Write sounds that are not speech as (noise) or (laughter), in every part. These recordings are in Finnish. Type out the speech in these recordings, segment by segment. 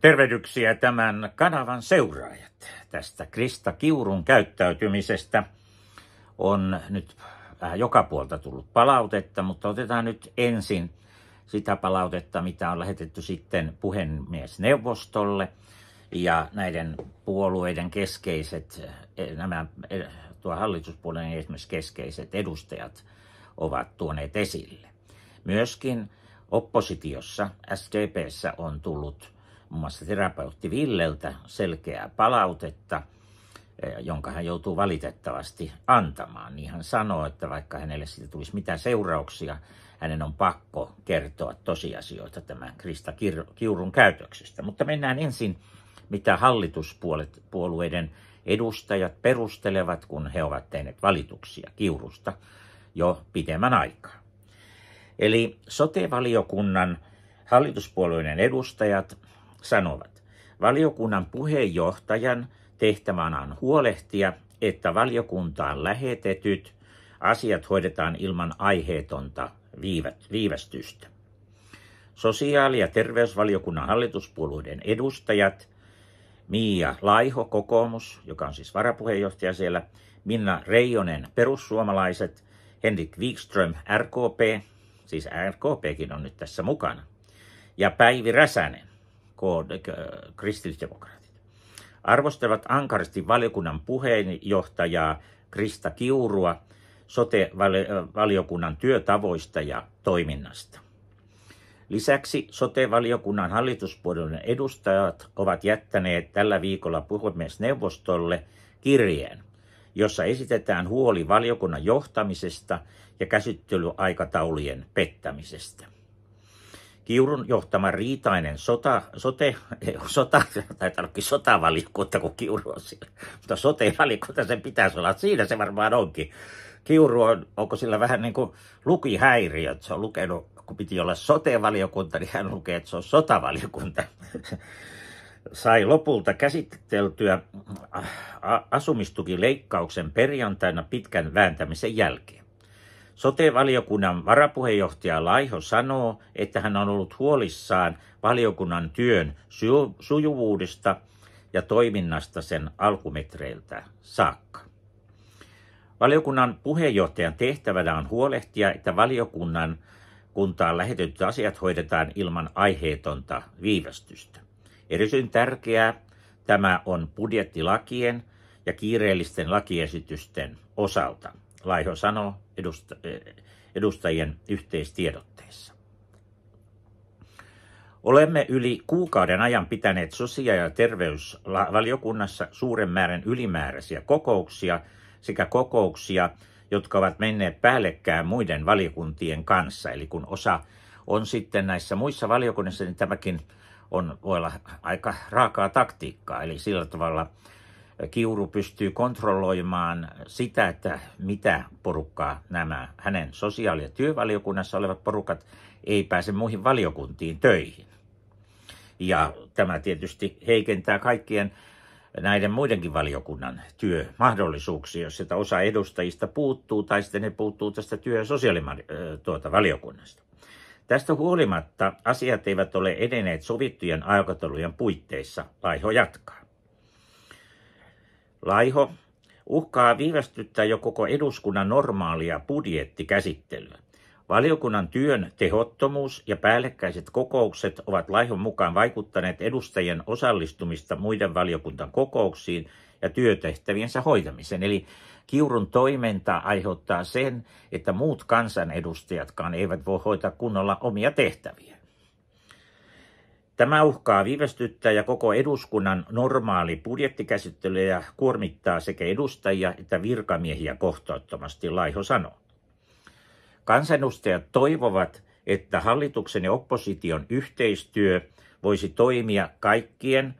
Tervehdyksiä tämän kanavan seuraajat. Tästä Krista Kiurun käyttäytymisestä on nyt vähän joka puolta tullut palautetta, mutta otetaan nyt ensin sitä palautetta, mitä on lähetetty sitten puhemiesneuvostolle ja näiden puolueiden keskeiset, eh, nämä eh, tuo hallituspuolueen esimerkiksi keskeiset edustajat ovat tuoneet esille. Myöskin oppositiossa, SDPssä on tullut muun muassa terapeutti Villeltä selkeää palautetta, eh, jonka hän joutuu valitettavasti antamaan. Niin hän sanoo, että vaikka hänelle siitä tulisi mitään seurauksia, hänen on pakko kertoa tosiasioita tämän Krista Kiurun käytöksestä. Mutta mennään ensin, mitä hallituspuolueiden edustajat perustelevat, kun he ovat tehneet valituksia Kiurusta jo pidemmän aikaa. Eli sotevaliokunnan hallituspuolueiden edustajat sanovat, valiokunnan puheenjohtajan tehtävänä on huolehtia, että valiokuntaan lähetetyt asiat hoidetaan ilman aiheetonta viivästystä. Sosiaali- ja terveysvaliokunnan hallituspuolueiden edustajat Miia Laiho, kokoomus, joka on siis varapuheenjohtaja siellä, Minna Reijonen, perussuomalaiset, Henrik Wikström, RKP, siis RKPkin on nyt tässä mukana, ja Päivi Räsänen, kristillisdemokraatit, arvostelevat ankarasti valiokunnan puheenjohtajaa Krista Kiurua sote-valiokunnan työtavoista ja toiminnasta. Lisäksi sote-valiokunnan hallituspuolueiden edustajat ovat jättäneet tällä viikolla puhemiesneuvostolle kirjeen, jossa esitetään huoli valiokunnan johtamisesta ja käsittelyaikataulujen pettämisestä. Kiurun johtama riitainen sota, sote, sota, (laughs) taitaa ollakin sotavaliokunta, kun Kiuru on siellä, mutta sote-valiokunta sen pitäisi olla, siinä se varmaan onkin. Kiuru on, onko sillä vähän niin kuin lukihäiriö, että se on lukenut, kun piti olla sote-valiokunta, niin hän lukee, että se on sotavaliokunta. (laughs) Sai lopulta käsiteltyä äh, asumistukileikkauksen perjantaina pitkän vääntämisen jälkeen. Sote-valiokunnan varapuheenjohtaja Laiho sanoo, että hän on ollut huolissaan valiokunnan työn sujuvuudesta ja toiminnasta sen alkumetreiltä saakka. Valiokunnan puheenjohtajan tehtävänä on huolehtia, että valiokunnan kuntaan lähetetyt asiat hoidetaan ilman aiheetonta viivästystä. Erityisen tärkeää tämä on budjettilakien ja kiireellisten lakiesitysten osalta. Laiho sanoo edustajien yhteistiedotteessa. Olemme yli kuukauden ajan pitäneet sosiaali- ja terveysvaliokunnassa suuren määrän ylimääräisiä kokouksia sekä kokouksia, jotka ovat menneet päällekkäin muiden valiokuntien kanssa. Eli kun osa on sitten näissä muissa valiokunnissa, niin tämäkin on, voi olla aika raakaa taktiikkaa. Eli sillä tavalla Kiuru pystyy kontrolloimaan sitä, että mitä porukkaa nämä hänen sosiaali- ja työvaliokunnassa olevat porukat ei pääse muihin valiokuntiin töihin. Ja tämä tietysti heikentää kaikkien näiden muidenkin valiokunnan työmahdollisuuksia, jos sitä osa edustajista puuttuu tai sitten ne puuttuu tästä työ- ja sosiaalivaliokunnasta. Tuota, tästä huolimatta asiat eivät ole edenneet sovittujen aikataulujen puitteissa, Laiho jatkaa. Laiho uhkaa viivästyttää jo koko eduskunnan normaalia budjettikäsittelyä. Valiokunnan työn tehottomuus ja päällekkäiset kokoukset ovat Laihon mukaan vaikuttaneet edustajien osallistumista muiden valiokuntan kokouksiin ja työtehtäviensä hoitamiseen. Eli Kiurun toiminta aiheuttaa sen, että muut kansanedustajatkaan eivät voi hoitaa kunnolla omia tehtäviä. Tämä uhkaa viivästyttää ja koko eduskunnan normaali budjettikäsittely ja kuormittaa sekä edustajia että virkamiehiä kohtaattomasti, Laiho sanoo. Kansanedustajat toivovat, että hallituksen ja opposition yhteistyö voisi toimia kaikkien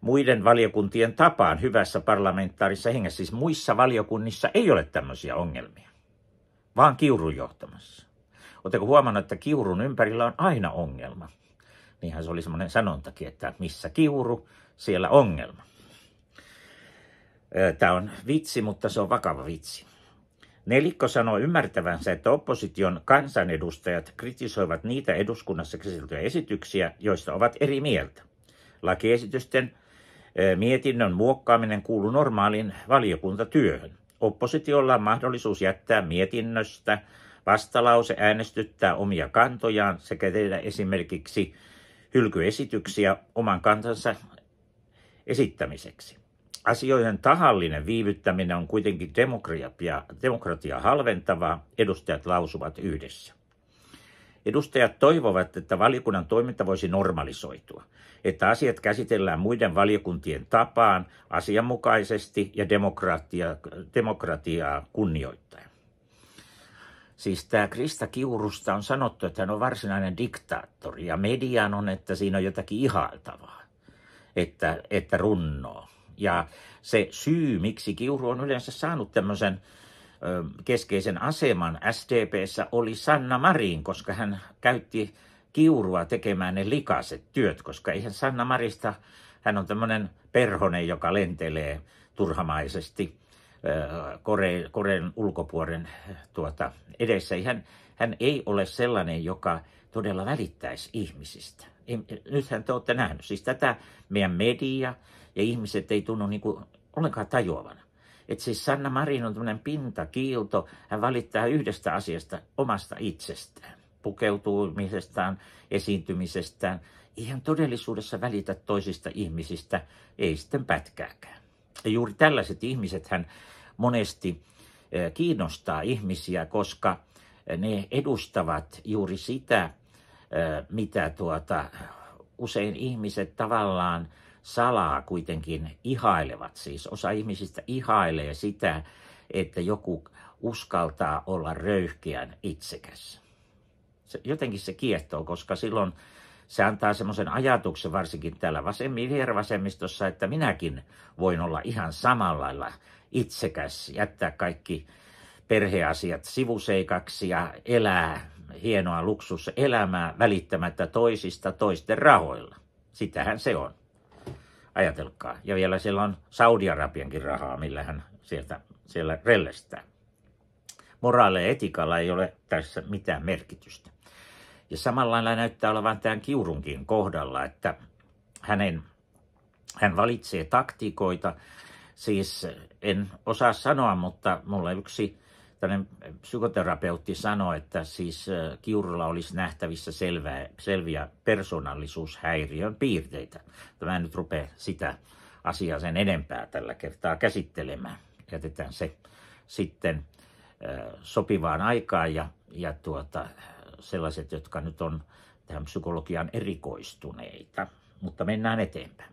muiden valiokuntien tapaan hyvässä parlamentaarissa hengessä. Siis muissa valiokunnissa ei ole tämmöisiä ongelmia, vaan kiurun johtamassa. Oletteko huomannut, että kiurun ympärillä on aina ongelma? Niinhän se oli semmoinen sanontakin, että missä kiuru, siellä ongelma. Tämä on vitsi, mutta se on vakava vitsi. Nelikko sanoi ymmärtävänsä, että opposition kansanedustajat kritisoivat niitä eduskunnassa käsiteltyjä esityksiä, joista ovat eri mieltä. Lakiesitysten mietinnön muokkaaminen kuuluu normaaliin valiokuntatyöhön. Oppositiolla on mahdollisuus jättää mietinnöstä vastalause äänestyttää omia kantojaan sekä tehdä esimerkiksi hylkyesityksiä oman kansansa esittämiseksi. Asioiden tahallinen viivyttäminen on kuitenkin demokratia, demokratia halventavaa, edustajat lausuvat yhdessä. Edustajat toivovat, että valiokunnan toiminta voisi normalisoitua, että asiat käsitellään muiden valiokuntien tapaan asianmukaisesti ja demokratia demokratiaa kunnioittaen. Siis tämä Krista Kiurusta on sanottu, että hän on varsinainen diktaattori ja median on, että siinä on jotakin ihailtavaa, että, että runnoo. Ja se syy, miksi Kiuru on yleensä saanut tämmöisen keskeisen aseman SDPssä, oli Sanna Marin, koska hän käytti Kiurua tekemään ne likaiset työt, koska eihän Sanna Marista, hän on tämmöinen perhonen, joka lentelee turhamaisesti – Äh, Koreen, ulkopuolen äh, tuota, edessä. Hän, hän ei ole sellainen, joka todella välittäisi ihmisistä. Nythän te olette nähneet, Siis tätä meidän media ja ihmiset ei tunnu niin kuin ollenkaan tajuavana. Että siis Sanna Marin on tämmöinen pintakiilto. Hän valittaa yhdestä asiasta omasta itsestään, pukeutumisestaan, esiintymisestään. ihan todellisuudessa välitä toisista ihmisistä, ei sitten pätkääkään. Ja juuri tällaiset ihmiset hän monesti e, kiinnostaa ihmisiä, koska ne edustavat juuri sitä, e, mitä tuota, usein ihmiset tavallaan salaa kuitenkin ihailevat. Siis osa ihmisistä ihailee sitä, että joku uskaltaa olla röyhkeän itsekäs. jotenkin se kiehtoo, koska silloin se antaa semmoisen ajatuksen varsinkin täällä vasemmi, vihervasemmistossa, että minäkin voin olla ihan samalla lailla itsekäs, jättää kaikki perheasiat sivuseikaksi ja elää hienoa luksuselämää välittämättä toisista toisten rahoilla. Sitähän se on. Ajatelkaa. Ja vielä siellä on Saudi-Arabiankin rahaa, millä hän sieltä, siellä rellestää. Moraali ja etikalla ei ole tässä mitään merkitystä. Ja samalla näyttää olevan tämän kiurunkin kohdalla, että hänen, hän valitsee taktiikoita. Siis en osaa sanoa, mutta mulle yksi tämmöinen psykoterapeutti sanoi, että siis kiurulla olisi nähtävissä selvää, selviä persoonallisuushäiriön piirteitä. Mä en nyt rupea sitä asiaa sen enempää tällä kertaa käsittelemään. Jätetään se sitten sopivaan aikaan ja, ja tuota, sellaiset, jotka nyt on tähän psykologian erikoistuneita. Mutta mennään eteenpäin.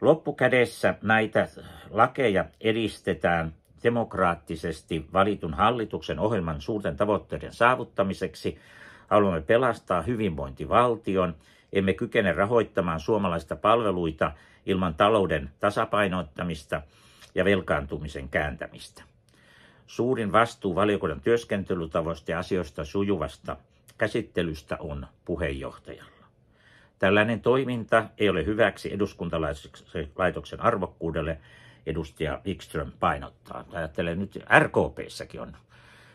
Loppukädessä näitä lakeja edistetään demokraattisesti valitun hallituksen ohjelman suurten tavoitteiden saavuttamiseksi. Haluamme pelastaa hyvinvointivaltion. Emme kykene rahoittamaan suomalaista palveluita ilman talouden tasapainottamista ja velkaantumisen kääntämistä. Suurin vastuu valiokunnan työskentelytavoista ja asioista sujuvasta käsittelystä on puheenjohtajalla. Tällainen toiminta ei ole hyväksi eduskuntalaitoksen arvokkuudelle, edustaja Wikström painottaa. Ajattelen nyt RKPssäkin on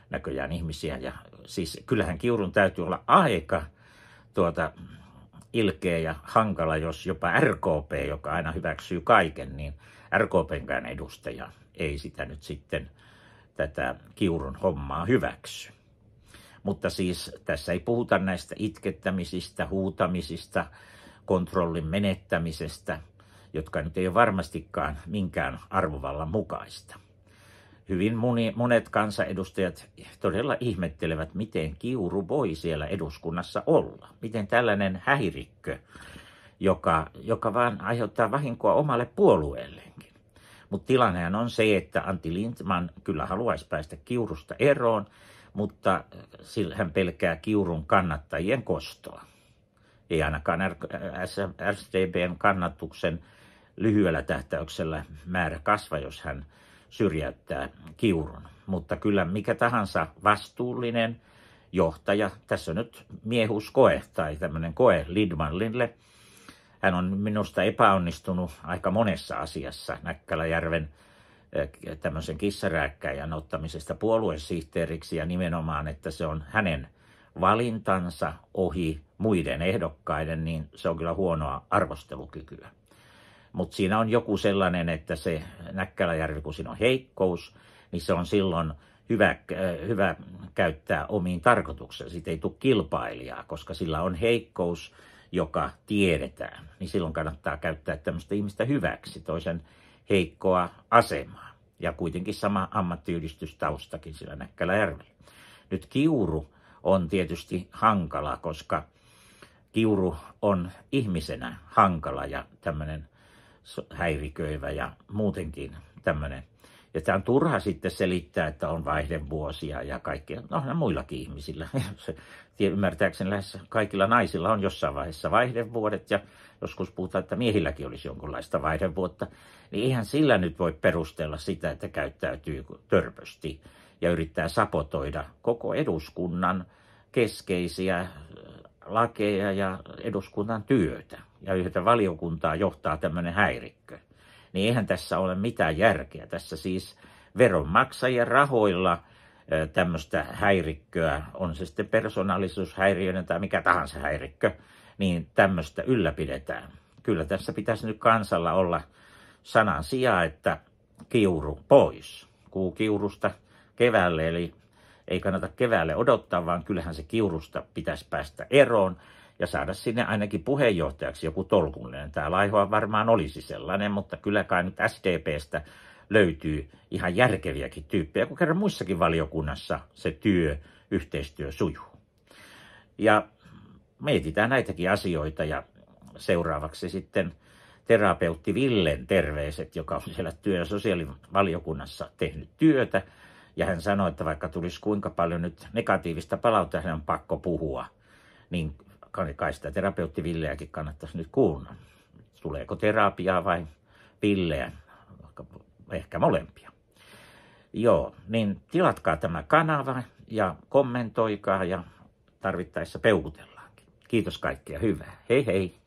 näköjään ihmisiä. Ja siis kyllähän kiurun täytyy olla aika tuota, ilkeä ja hankala, jos jopa RKP, joka aina hyväksyy kaiken, niin RKPnkään edustaja ei sitä nyt sitten tätä kiurun hommaa hyväksy. Mutta siis tässä ei puhuta näistä itkettämisistä, huutamisista, kontrollin menettämisestä, jotka nyt ei ole varmastikaan minkään arvovallan mukaista. Hyvin moni, monet kansanedustajat todella ihmettelevät, miten kiuru voi siellä eduskunnassa olla. Miten tällainen häirikkö, joka, joka vaan aiheuttaa vahinkoa omalle puolueelleenkin. Mutta tilannehan on se, että Antti Lindman kyllä haluaisi päästä kiurusta eroon mutta äh, hän pelkää Kiurun kannattajien kostoa. Ei ainakaan SDBn kannatuksen lyhyellä tähtäyksellä määrä kasva, jos hän syrjäyttää Kiurun. Mutta kyllä mikä tahansa vastuullinen johtaja, tässä on nyt miehuskoe tai tämmöinen koe Lidmanlille, hän on minusta epäonnistunut aika monessa asiassa Näkkäläjärven Eh, tämmöisen kissarääkkäjän ottamisesta puoluesihteeriksi ja nimenomaan, että se on hänen valintansa ohi muiden ehdokkaiden, niin se on kyllä huonoa arvostelukykyä. Mutta siinä on joku sellainen, että se Näkkäläjärvi, kun siinä on heikkous, niin se on silloin hyvä, eh, hyvä käyttää omiin tarkoituksiin. Siitä ei tule kilpailijaa, koska sillä on heikkous, joka tiedetään. Niin silloin kannattaa käyttää tämmöistä ihmistä hyväksi, toisen heikkoa asemaa. Ja kuitenkin sama ammattiyhdistystaustakin sillä Näkkäläjärvellä. Nyt Kiuru on tietysti hankala, koska Kiuru on ihmisenä hankala ja tämmöinen häiriköivä ja muutenkin tämmöinen. Ja tämä on turha sitten selittää, että on vaihdevuosia ja kaikkea. No, muillakin ihmisillä. (laughs) ymmärtääkseni lähes kaikilla naisilla on jossain vaiheessa vaihdevuodet ja joskus puhutaan, että miehilläkin olisi jonkunlaista vaihdevuotta, niin eihän sillä nyt voi perustella sitä, että käyttäytyy törpösti ja yrittää sapotoida koko eduskunnan keskeisiä äh, lakeja ja eduskunnan työtä. Ja yhtä valiokuntaa johtaa tämmöinen häirikkö. Niin eihän tässä ole mitään järkeä. Tässä siis veronmaksajien rahoilla – tämmöistä häirikköä, on se sitten persoonallisuushäiriöinen tai mikä tahansa häirikkö, niin tämmöistä ylläpidetään. Kyllä tässä pitäisi nyt kansalla olla sanan sijaa, että kiuru pois. Kuu kiurusta keväälle, eli ei kannata keväälle odottaa, vaan kyllähän se kiurusta pitäisi päästä eroon ja saada sinne ainakin puheenjohtajaksi joku tolkullinen. Tämä Laihoa varmaan olisi sellainen, mutta kyllä kai nyt SDPstä löytyy ihan järkeviäkin tyyppejä, kun kerran muissakin valiokunnassa se työ, yhteistyö sujuu. Ja mietitään näitäkin asioita ja seuraavaksi sitten terapeutti Villen terveiset, joka on siellä työ- ja sosiaalivaliokunnassa tehnyt työtä. Ja hän sanoi, että vaikka tulisi kuinka paljon nyt negatiivista palautta, hän on pakko puhua. Niin kai sitä terapeutti Villeäkin kannattaisi nyt kuunnella. Tuleeko terapiaa vai Villeä? ehkä molempia. Joo, niin tilatkaa tämä kanava ja kommentoikaa ja tarvittaessa peukutellaankin. Kiitos kaikkia, hyvää. Hei hei!